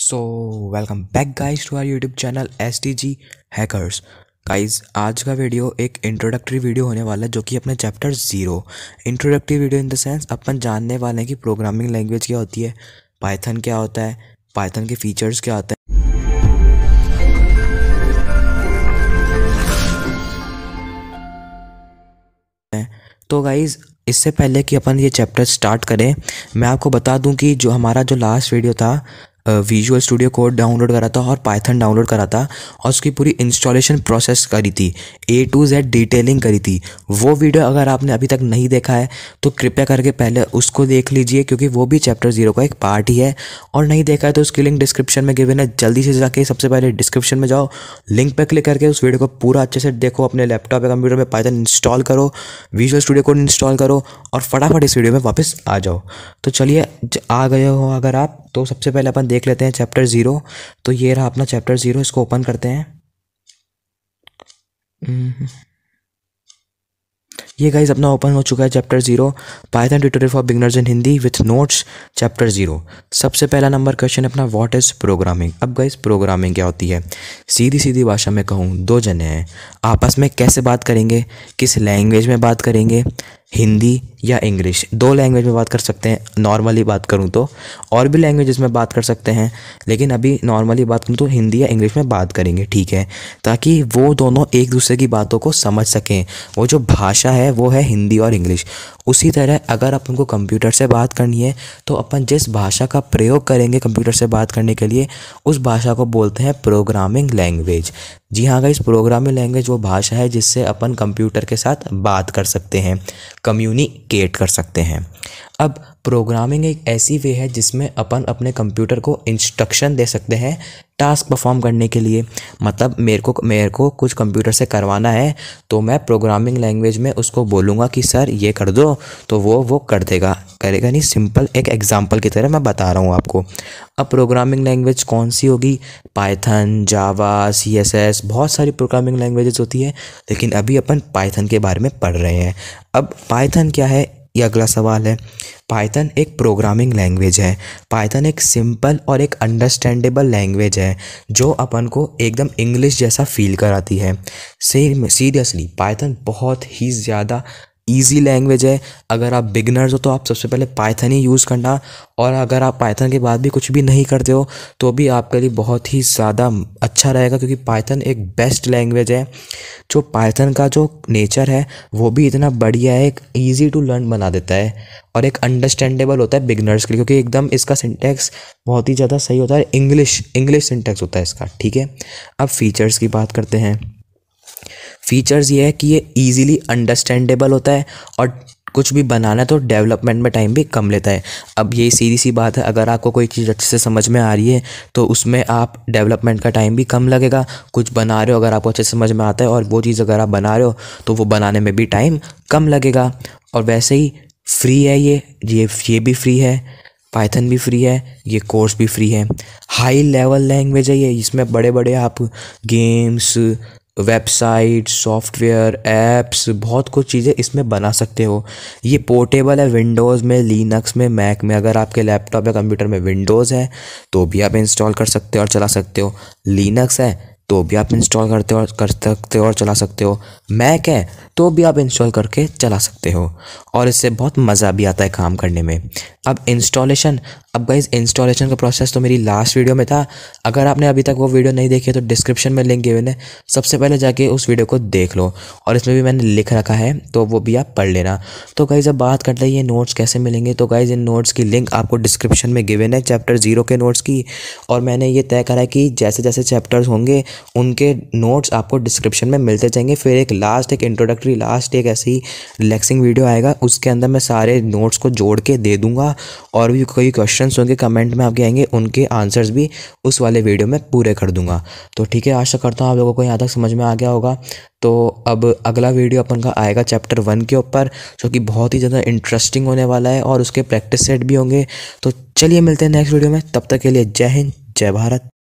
so welcome back guys to our YouTube channel S T G hackers guys आज का video एक introductory video होने वाला है जो कि अपने chapter zero introductory video in the sense अपन जानने वाले हैं कि प्रोग्रामिंग लैंग्वेज क्या होती है पाइथन क्या होता है पाइथन के फीचर्स क्या होते हैं तो गाइज़ इससे पहले कि अपन ये चैप्टर स्टार्ट करें मैं आपको बता दूं कि जो हमारा जो लास्ट वीडियो था विजुअल स्टूडियो कोड डाउनलोड करा था और पाइथन डाउनलोड करा था और उसकी पूरी इंस्टॉलेशन प्रोसेस करी थी ए टू जेड डिटेलिंग करी थी वो वीडियो अगर आपने अभी तक नहीं देखा है तो कृपया करके पहले उसको देख लीजिए क्योंकि वो भी चैप्टर जीरो का एक पार्ट ही है और नहीं देखा है तो उसकी लिंक डिस्क्रिप्शन में गिवन है जल्दी से जाके सबसे पहले डिस्क्रिप्शन में जाओ लिंक पर क्लिक करके उस वीडियो को पूरा अच्छे से देखो अपने लैपटॉप या कंप्यूटर में पाइथन इंस्टॉल करो विजुअल स्टूडियो कोड इंस्टॉल करो और फटाफट इस वीडियो में वापस आ जाओ तो चलिए आ गए हो अगर आप तो सबसे पहले अपन देख लेते हैं चैप्टर ज़ीरो तो ये रहा अपना चैप्टर ज़ीरो इसको ओपन करते हैं ये गाइज अपना ओपन हो चुका है chapter zero Python tutorial for beginners in Hindi with notes chapter zero सबसे पहला नंबर क्वेश्चन अपना व्हाट इज़ प्रोग्रामिंग अब गाइज प्रोग्रामिंग क्या होती है सीधी सीधी भाषा में कहूँ दो जने हैं आपस में कैसे बात करेंगे किस लैंग्वेज में बात करेंगे हिंदी या इंग्लिश दो लैंग्वेज में बात कर सकते हैं नॉर्मली बात करूँ तो और भी लैंग्वेज में बात कर सकते हैं लेकिन अभी नॉर्मली बात करूँ तो हिंदी या इंग्लिश में बात करेंगे ठीक है ताकि वो दोनों एक दूसरे की बातों को समझ सकें वो जो भाषा है वो है हिंदी और इंग्लिश उसी तरह अगर अपन को कंप्यूटर से बात करनी है तो अपन जिस भाषा का प्रयोग करेंगे कंप्यूटर से बात करने के लिए उस भाषा को बोलते हैं प्रोग्रामिंग लैंग्वेज जी हाँ इस प्रोग्रामिंग लैंग्वेज वो भाषा है जिससे अपन कंप्यूटर के साथ बात कर सकते हैं कम्युनिकेट कर सकते हैं अब प्रोग्रामिंग एक ऐसी वे है जिसमें अपन अपने कंप्यूटर को इंस्ट्रक्शन दे सकते हैं टास्क परफॉर्म करने के लिए मतलब मेरे को मेरे को कुछ कंप्यूटर से करवाना है तो मैं प्रोग्रामिंग लैंग्वेज में उसको बोलूँगा कि सर ये कर दो तो वो वो कर देगा करेगा नहीं सिंपल एक एग्ज़ाम्पल की तरह मैं बता रहा हूँ आपको अब प्रोग्रामिंग लैंग्वेज कौन सी होगी Python Java C S S बहुत सारी प्रोग्रामिंग लैंग्वेजेस होती है लेकिन अभी अपन पाइथन के बारे में पढ़ रहे हैं अब पाइथन क्या है ये अगला सवाल है पाइथन एक प्रोग्रामिंग लैंग्वेज है पाइथन एक सिंपल और एक अंडरस्टैंडेबल लैंग्वेज है जो अपन को एकदम इंग्लिश जैसा फील कराती है सीरियसली पाइथन बहुत ही ज़्यादा ईजी लैंग्वेज है अगर आप बिगनर्स हो तो आप सबसे पहले पाइथन ही यूज़ करना और अगर आप पाइथन के बाद भी कुछ भी नहीं करते हो तो भी आपके लिए बहुत ही ज़्यादा अच्छा रहेगा क्योंकि पाइथन एक बेस्ट लैंग्वेज है जो पाइथन का जो नेचर है वो भी इतना बढ़िया है एक ईजी टू लर्न बना देता है और एक अंडरस्टैंडेबल होता है बिगनर्स के लिए क्योंकि एकदम इसका सिंटेक्स बहुत ही ज़्यादा सही होता है इंग्लिश इंग्लिश सिंटेक्स होता है इसका ठीक है अब फीचर्स की बात करते हैं फीचर्स ये है कि ये ईजीली अंडरस्टैंडेबल होता है और कुछ भी बनाना तो डेवलपमेंट में टाइम भी कम लेता है अब ये सीधी सी बात है अगर आपको कोई चीज़ अच्छे से समझ में आ रही है तो उसमें आप डेवलपमेंट का टाइम भी कम लगेगा कुछ बना रहे हो अगर आपको अच्छे से समझ में आता है और वो चीज़ अगर आप बना रहे हो तो वो बनाने में भी टाइम कम लगेगा और वैसे ही फ्री है ये ये ये भी फ्री है पाइथन भी फ्री है ये कोर्स भी फ्री है हाई लेवल लैंग्वेज है ये इसमें बड़े बड़े आप गेम्स वेबसाइट सॉफ्टवेयर ऐप्स बहुत कुछ चीज़ें इसमें बना सकते हो ये पोर्टेबल है विंडोज़ में लिनक्स में मैक में अगर आपके लैपटॉप या कंप्यूटर में विंडोज़ है तो भी आप इंस्टॉल कर सकते हो और चला सकते हो लिनक्स है तो भी आप इंस्टॉल करते हो कर सकते हो और चला सकते हो मैक है तो भी आप इंस्टॉल करके चला सकते हो और इससे बहुत मज़ा भी आता है काम करने में अब इंस्टॉलेशन अब गाइज इंस्टॉलेशन का प्रोसेस तो मेरी लास्ट वीडियो में था अगर आपने अभी तक वो वीडियो नहीं देखी है तो डिस्क्रिप्शन में लिंक गिवन है सबसे पहले जाके उस वीडियो को देख लो और इसमें भी मैंने लिख रखा है तो वो भी आप पढ़ लेना तो गाइज़ अब बात करते हैं ये नोट्स कैसे मिलेंगे तो गाइज़ इन नोट्स की लिंक आपको डिस्क्रिप्शन में गिवेन है चैप्टर जीरो के नोट्स की और मैंने ये तय करा है कि जैसे जैसे चैप्टर्स होंगे उनके नोट्स आपको डिस्क्रिप्शन में मिलते जाएंगे फिर एक लास्ट एक इंट्रोडक्टरी लास्ट एक ऐसी रिलैक्सिंग वीडियो आएगा उसके अंदर मैं सारे नोट्स को जोड़ के दे दूंगा और भी कोई क्वेश्चन होंगे कमेंट में आपके आएंगे उनके आंसर्स भी उस वाले वीडियो में पूरे कर दूंगा तो ठीक है आशा करता हूँ आप लोगों को यहाँ तक समझ में आ गया होगा तो अब अगला वीडियो अपन का आएगा चैप्टर वन के ऊपर जो कि बहुत ही ज़्यादा इंटरेस्टिंग होने वाला है और उसके प्रैक्टिस सेट भी होंगे तो चलिए मिलते हैं नेक्स्ट वीडियो में तब तक के लिए जय हिंद जय भारत